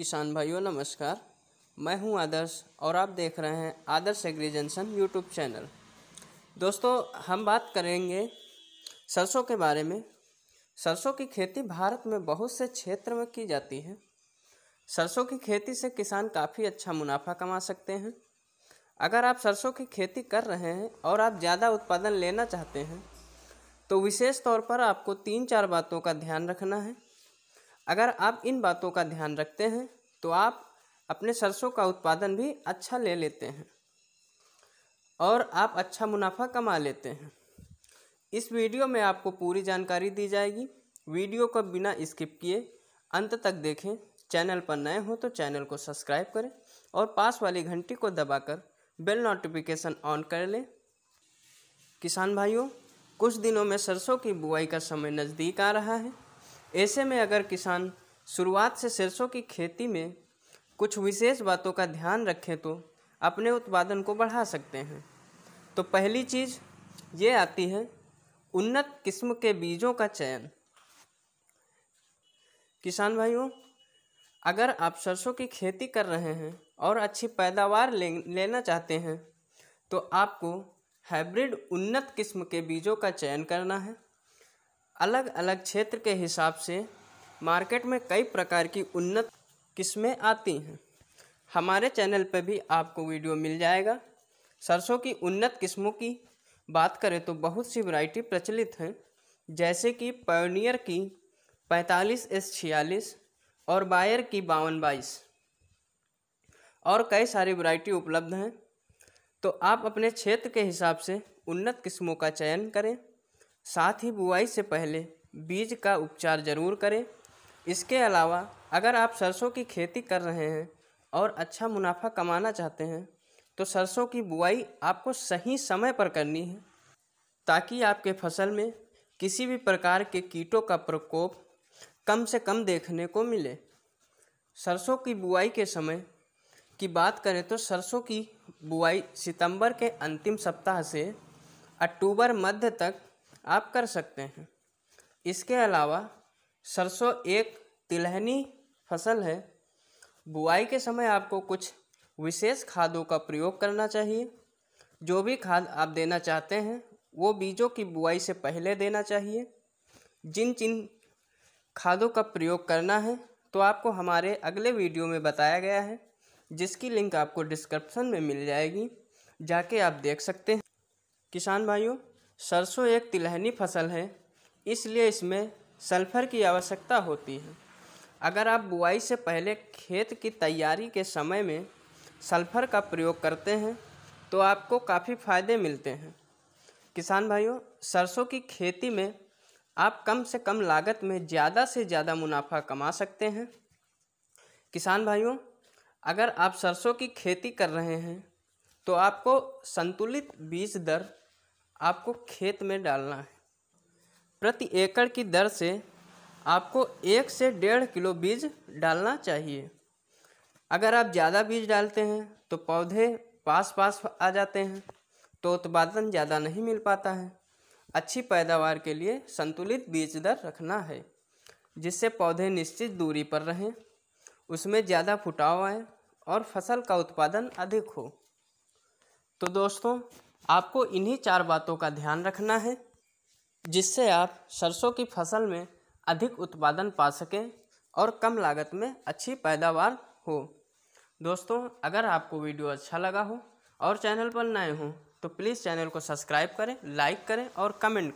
किसान भाइयों नमस्कार मैं हूं आदर्श और आप देख रहे हैं Adarsh agri junction YouTube channel दोस्तों हम बात करेंगे सरसों के बारे में सरसों की खेती भारत में बहुत से क्षेत्र में की जाती है सरसों की खेती से किसान काफ़ी अच्छा मुनाफा कमा सकते हैं अगर आप सरसों की खेती कर रहे हैं और आप ज़्यादा उत्पादन लेना चाहते हैं तो विशेष तौर पर आपको तीन चार बातों का ध्यान रखना है अगर आप इन बातों का ध्यान रखते हैं तो आप अपने सरसों का उत्पादन भी अच्छा ले लेते हैं और आप अच्छा मुनाफा कमा लेते हैं इस वीडियो में आपको पूरी जानकारी दी जाएगी वीडियो को बिना स्किप किए अंत तक देखें चैनल पर नए हो तो चैनल को सब्सक्राइब करें और पास वाली घंटी को दबाकर बेल नोटिफिकेशन ऑन कर लें किसान भाइयों कुछ दिनों में सरसों की बुआई का समय नज़दीक आ रहा है ऐसे में अगर किसान शुरुआत से सरसों की खेती में कुछ विशेष बातों का ध्यान रखें तो अपने उत्पादन को बढ़ा सकते हैं तो पहली चीज़ ये आती है उन्नत किस्म के बीजों का चयन किसान भाइयों अगर आप सरसों की खेती कर रहे हैं और अच्छी पैदावार ले, लेना चाहते हैं तो आपको हाइब्रिड उन्नत किस्म के बीजों का चयन करना है अलग अलग क्षेत्र के हिसाब से मार्केट में कई प्रकार की उन्नत किस्में आती हैं हमारे चैनल पर भी आपको वीडियो मिल जाएगा सरसों की उन्नत किस्मों की बात करें तो बहुत सी वैरायटी प्रचलित हैं जैसे कि पर्नियर की पैंतालीस एस छियालीस और बायर की बावन बाईस और कई सारी वैरायटी उपलब्ध हैं तो आप अपने क्षेत्र के हिसाब से उन्नत किस्मों का चयन करें साथ ही बुआई से पहले बीज का उपचार ज़रूर करें इसके अलावा अगर आप सरसों की खेती कर रहे हैं और अच्छा मुनाफा कमाना चाहते हैं तो सरसों की बुआई आपको सही समय पर करनी है ताकि आपके फसल में किसी भी प्रकार के कीटों का प्रकोप कम से कम देखने को मिले सरसों की बुआई के समय की बात करें तो सरसों की बुआई सितंबर के अंतिम सप्ताह से अक्टूबर मध्य तक आप कर सकते हैं इसके अलावा सरसों एक तिलहनी फसल है बुआई के समय आपको कुछ विशेष खादों का प्रयोग करना चाहिए जो भी खाद आप देना चाहते हैं वो बीजों की बुआई से पहले देना चाहिए जिन जिन खादों का प्रयोग करना है तो आपको हमारे अगले वीडियो में बताया गया है जिसकी लिंक आपको डिस्क्रिप्शन में मिल जाएगी जाके आप देख सकते हैं किसान भाइयों सरसों एक तिलहनी फसल है इसलिए इसमें सल्फर की आवश्यकता होती है अगर आप बुआई से पहले खेत की तैयारी के समय में सल्फर का प्रयोग करते हैं तो आपको काफ़ी फ़ायदे मिलते हैं किसान भाइयों सरसों की खेती में आप कम से कम लागत में ज़्यादा से ज़्यादा मुनाफा कमा सकते हैं किसान भाइयों अगर आप सरसों की खेती कर रहे हैं तो आपको संतुलित बीज दर आपको खेत में डालना है प्रति एकड़ की दर से आपको एक से डेढ़ किलो बीज डालना चाहिए अगर आप ज़्यादा बीज डालते हैं तो पौधे पास पास आ जाते हैं तो उत्पादन ज़्यादा नहीं मिल पाता है अच्छी पैदावार के लिए संतुलित बीज दर रखना है जिससे पौधे निश्चित दूरी पर रहें उसमें ज़्यादा फुटाव आए और फसल का उत्पादन अधिक हो तो दोस्तों आपको इन्हीं चार बातों का ध्यान रखना है जिससे आप सरसों की फसल में अधिक उत्पादन पा सकें और कम लागत में अच्छी पैदावार हो दोस्तों अगर आपको वीडियो अच्छा लगा हो और चैनल पर नए हों तो प्लीज़ चैनल को सब्सक्राइब करें लाइक करें और कमेंट